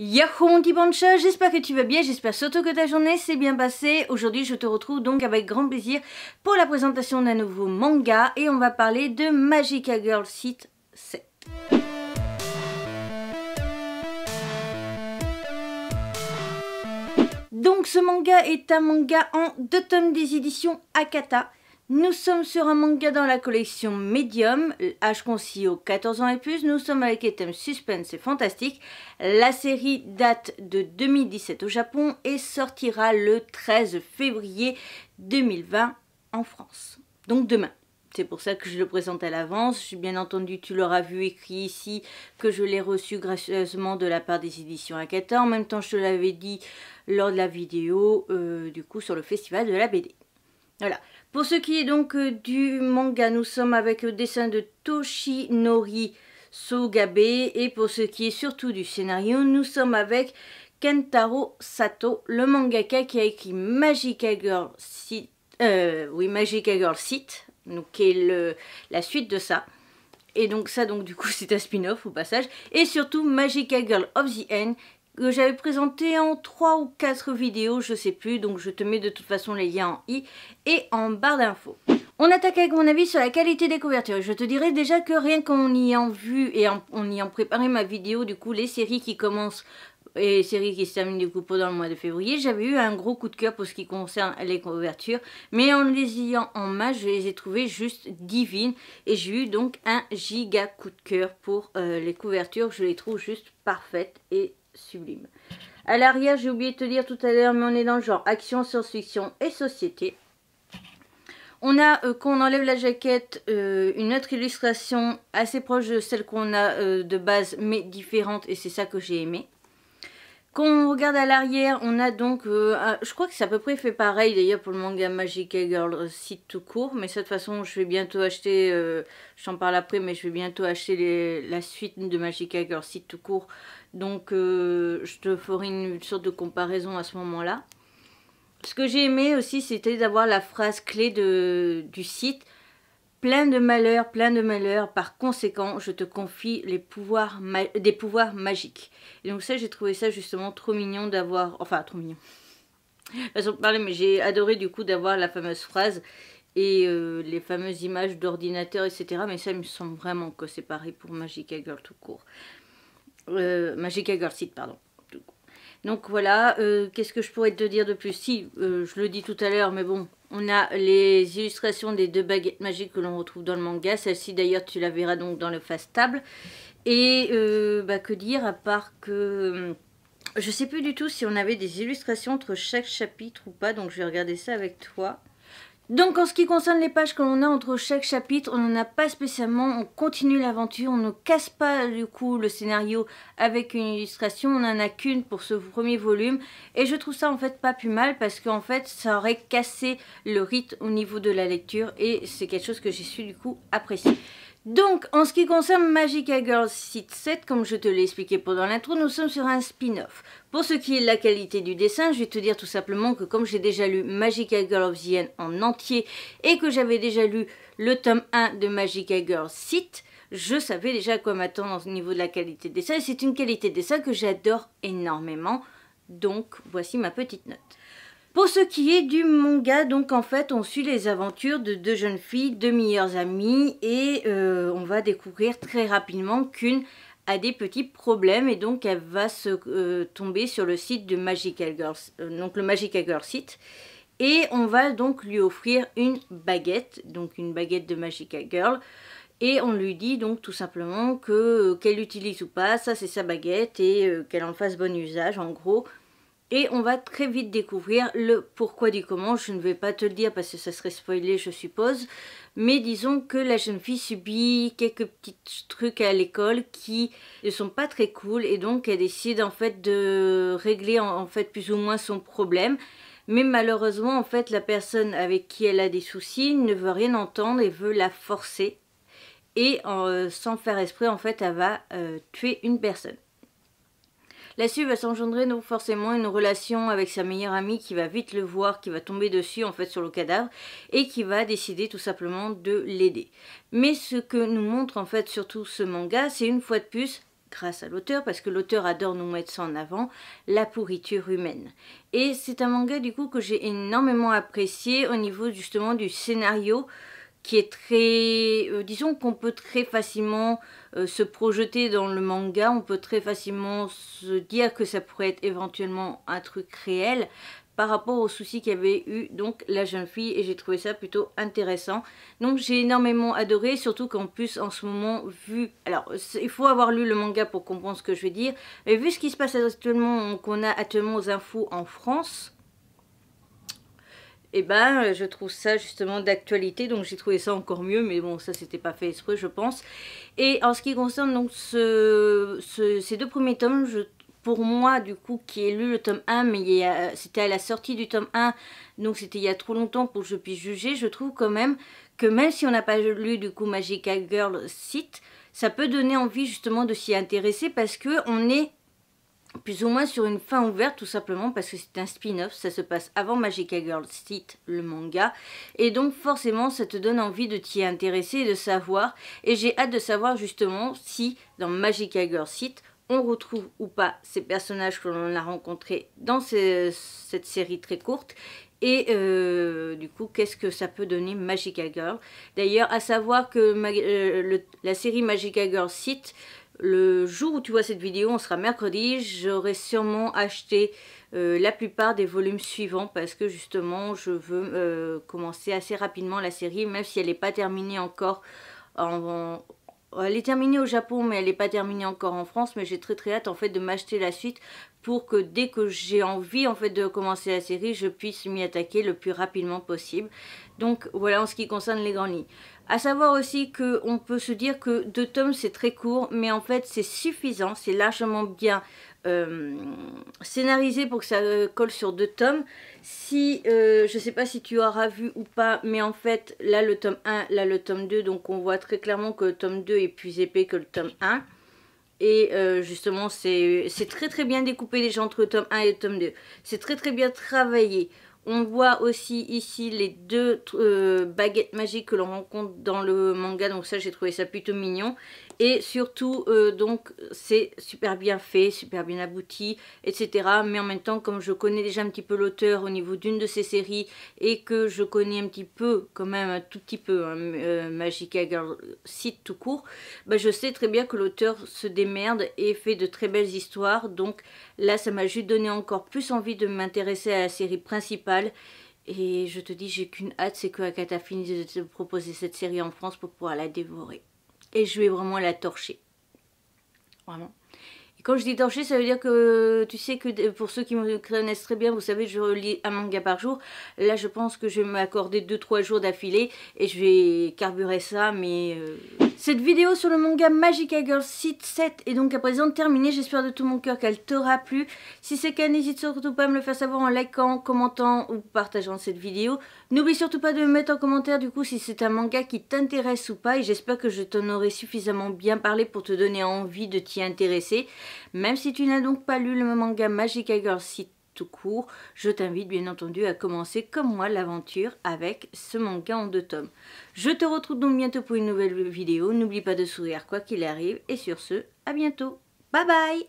Yahoo mon petit j'espère que tu vas bien, j'espère surtout que ta journée s'est bien passée. Aujourd'hui je te retrouve donc avec grand plaisir pour la présentation d'un nouveau manga et on va parler de Magica Girl Seat 7. Donc ce manga est un manga en deux tomes des éditions Akata nous sommes sur un manga dans la collection Medium, âge concis aux 14 ans et plus. Nous sommes avec les thèmes suspense et fantastique. La série date de 2017 au Japon et sortira le 13 février 2020 en France. Donc demain. C'est pour ça que je le présente à l'avance. Bien entendu, tu l'auras vu écrit ici que je l'ai reçu gracieusement de la part des éditions Akata. En même temps, je te l'avais dit lors de la vidéo euh, du coup sur le festival de la BD. Voilà. Pour ce qui est donc euh, du manga, nous sommes avec le euh, dessin de Toshinori Sogabe. Et pour ce qui est surtout du scénario, nous sommes avec Kentaro Sato, le mangaka qui a écrit Magica Girl Sit Girl Site, qui est la suite de ça. Et donc ça, donc du coup, c'est un spin-off au passage. Et surtout, Magica Girl of the End, que j'avais présenté en 3 ou 4 vidéos, je sais plus, donc je te mets de toute façon les liens en i et en barre d'infos. On attaque avec mon avis sur la qualité des couvertures. Je te dirais déjà que rien qu'en ayant vu et en, en ayant préparé ma vidéo, du coup, les séries qui commencent et les séries qui se terminent du coup pendant le mois de février, j'avais eu un gros coup de cœur pour ce qui concerne les couvertures, mais en les ayant en main, je les ai trouvées juste divines et j'ai eu donc un giga coup de cœur pour euh, les couvertures. Je les trouve juste parfaites et sublime. À l'arrière, j'ai oublié de te dire tout à l'heure, mais on est dans le genre action, science-fiction et société. On a, euh, quand on enlève la jaquette, euh, une autre illustration assez proche de celle qu'on a euh, de base, mais différente, et c'est ça que j'ai aimé. Quand on regarde à l'arrière, on a donc, euh, ah, je crois que c'est à peu près fait pareil d'ailleurs pour le manga Magical Girl site tout court, mais de toute façon je vais bientôt acheter, j'en euh, je parle après, mais je vais bientôt acheter la suite de Magical Girl site tout court, donc euh, je te ferai une sorte de comparaison à ce moment-là. Ce que j'ai aimé aussi c'était d'avoir la phrase clé du site, plein de malheurs, plein de malheurs. Par conséquent, je te confie les pouvoirs des pouvoirs magiques. Et donc ça, j'ai trouvé ça justement trop mignon d'avoir... Enfin, trop mignon. Façon de parler, mais j'ai adoré du coup d'avoir la fameuse phrase et euh, les fameuses images d'ordinateur, etc. Mais ça, il me semble vraiment que c'est pareil pour Magic Girl tout court. Euh, Magic Magica Girl site, pardon. Donc voilà, euh, qu'est-ce que je pourrais te dire de plus Si, je le dis tout à l'heure, mais bon, on a les illustrations des deux baguettes magiques que l'on retrouve dans le manga. Celle-ci d'ailleurs tu la verras donc dans le fast table. Et euh, bah, que dire à part que... Euh, je sais plus du tout si on avait des illustrations entre chaque chapitre ou pas, donc je vais regarder ça avec toi. Donc en ce qui concerne les pages que l'on a entre chaque chapitre, on n'en a pas spécialement, on continue l'aventure, on ne casse pas du coup le scénario avec une illustration, on n'en a qu'une pour ce premier volume et je trouve ça en fait pas plus mal parce qu'en fait ça aurait cassé le rythme au niveau de la lecture et c'est quelque chose que j'ai su du coup apprécier. Donc, en ce qui concerne Magica Girls Site 7, comme je te l'ai expliqué pendant l'intro, nous sommes sur un spin-off. Pour ce qui est de la qualité du dessin, je vais te dire tout simplement que comme j'ai déjà lu Magica Girl of the End en entier et que j'avais déjà lu le tome 1 de Magica Girls Site, je savais déjà à quoi m'attendre au niveau de la qualité de dessin et c'est une qualité de dessin que j'adore énormément. Donc, voici ma petite note. Pour ce qui est du manga, donc en fait, on suit les aventures de deux jeunes filles, deux meilleures amies, et euh, on va découvrir très rapidement qu'une a des petits problèmes et donc elle va se euh, tomber sur le site de Magical Girls, euh, donc le Magical Girl site. Et on va donc lui offrir une baguette, donc une baguette de Magical Girl. Et on lui dit donc tout simplement que qu'elle l'utilise ou pas, ça c'est sa baguette et qu'elle en fasse bon usage en gros. Et on va très vite découvrir le pourquoi du comment. Je ne vais pas te le dire parce que ça serait spoilé, je suppose. Mais disons que la jeune fille subit quelques petits trucs à l'école qui ne sont pas très cool. Et donc, elle décide en fait de régler en, fait plus ou moins son problème. Mais malheureusement, en fait, la personne avec qui elle a des soucis ne veut rien entendre et veut la forcer. Et euh, sans faire esprit, en fait, elle va euh, tuer une personne. La dessus va s'engendrer donc forcément une relation avec sa meilleure amie qui va vite le voir, qui va tomber dessus en fait sur le cadavre et qui va décider tout simplement de l'aider. Mais ce que nous montre en fait surtout ce manga, c'est une fois de plus grâce à l'auteur, parce que l'auteur adore nous mettre ça en avant, la pourriture humaine. Et c'est un manga du coup que j'ai énormément apprécié au niveau justement du scénario, qui est très... Euh, disons qu'on peut très facilement euh, se projeter dans le manga, on peut très facilement se dire que ça pourrait être éventuellement un truc réel par rapport aux soucis qu'avait eu donc la jeune fille et j'ai trouvé ça plutôt intéressant. Donc j'ai énormément adoré, surtout qu'en plus en ce moment, vu... Alors il faut avoir lu le manga pour comprendre ce que je veux dire, mais vu ce qui se passe actuellement, qu'on a actuellement aux infos en France, et eh ben euh, je trouve ça justement d'actualité donc j'ai trouvé ça encore mieux mais bon ça c'était pas fait exprès je pense et en ce qui concerne donc ce, ces deux premiers tomes pour moi du coup qui ai lu le tome 1 mais c'était à la sortie du tome 1 donc c'était il y a trop longtemps pour que je puisse juger je trouve quand même que même si on n'a pas lu du coup Magical Girl site ça peut donner envie justement de s'y intéresser parce que on est plus ou moins sur une fin ouverte tout simplement parce que c'est un spin-off, ça se passe avant Magica Girl Seat, le manga, et donc forcément ça te donne envie de t'y intéresser et de savoir, et j'ai hâte de savoir justement si dans Magica Girl Seat on retrouve ou pas ces personnages que l'on a rencontrés dans cette série très courte, et euh, du coup, qu'est-ce que ça peut donner Magica Girl D'ailleurs, à savoir que euh, la série Magica Girl Seat le jour où tu vois cette vidéo, on sera mercredi, j'aurai sûrement acheté euh, la plupart des volumes suivants parce que justement je veux euh, commencer assez rapidement la série même si elle n'est pas terminée encore en, Elle est terminée au Japon mais elle n'est pas terminée encore en France mais j'ai très très hâte en fait de m'acheter la suite pour que dès que j'ai envie en fait de commencer la série je puisse m'y attaquer le plus rapidement possible. Donc voilà en ce qui concerne les grandes lignes. À savoir aussi que on peut se dire que deux tomes c'est très court, mais en fait c'est suffisant, c'est largement bien euh, scénarisé pour que ça euh, colle sur deux tomes. Si, euh, je ne sais pas si tu auras vu ou pas, mais en fait là le tome 1, là le tome 2, donc on voit très clairement que le tome 2 est plus épais que le tome 1. Et justement, c'est très très bien découpé déjà entre le tome 1 et le tome 2. C'est très très bien travaillé. On voit aussi ici les deux euh, baguettes magiques que l'on rencontre dans le manga. Donc ça, j'ai trouvé ça plutôt mignon. Et surtout, euh, donc, c'est super bien fait, super bien abouti, etc. Mais en même temps, comme je connais déjà un petit peu l'auteur au niveau d'une de ses séries et que je connais un petit peu, quand même, un tout petit peu, hein, euh, Magic euh, site tout court, bah, je sais très bien que l'auteur se démerde et fait de très belles histoires. Donc là, ça m'a juste donné encore plus envie de m'intéresser à la série principale et je te dis, j'ai qu'une hâte, c'est que Akata finisse de proposer cette série en France pour pouvoir la dévorer. Et je vais vraiment la torcher. Vraiment. Et quand je dis torcher, ça veut dire que tu sais que pour ceux qui me connaissent très bien, vous savez, je relis un manga par jour. Là, je pense que je vais m'accorder 2-3 jours d'affilée et je vais carburer ça, mais euh, cette vidéo sur le manga Magica Girl Seed 7 est donc à présent terminée. J'espère de tout mon cœur qu'elle t'aura plu. Si c'est le cas, n'hésite surtout pas à me le faire savoir en likant, commentant ou partageant cette vidéo. N'oublie surtout pas de me mettre en commentaire du coup si c'est un manga qui t'intéresse ou pas et j'espère que je t'en aurai suffisamment bien parlé pour te donner envie de t'y intéresser. Même si tu n'as donc pas lu le manga Magica Girl Seed court, je t'invite bien entendu à commencer comme moi l'aventure avec ce manga en deux tomes. Je te retrouve donc bientôt pour une nouvelle vidéo, n'oublie pas de sourire quoi qu'il arrive et sur ce, à bientôt. Bye bye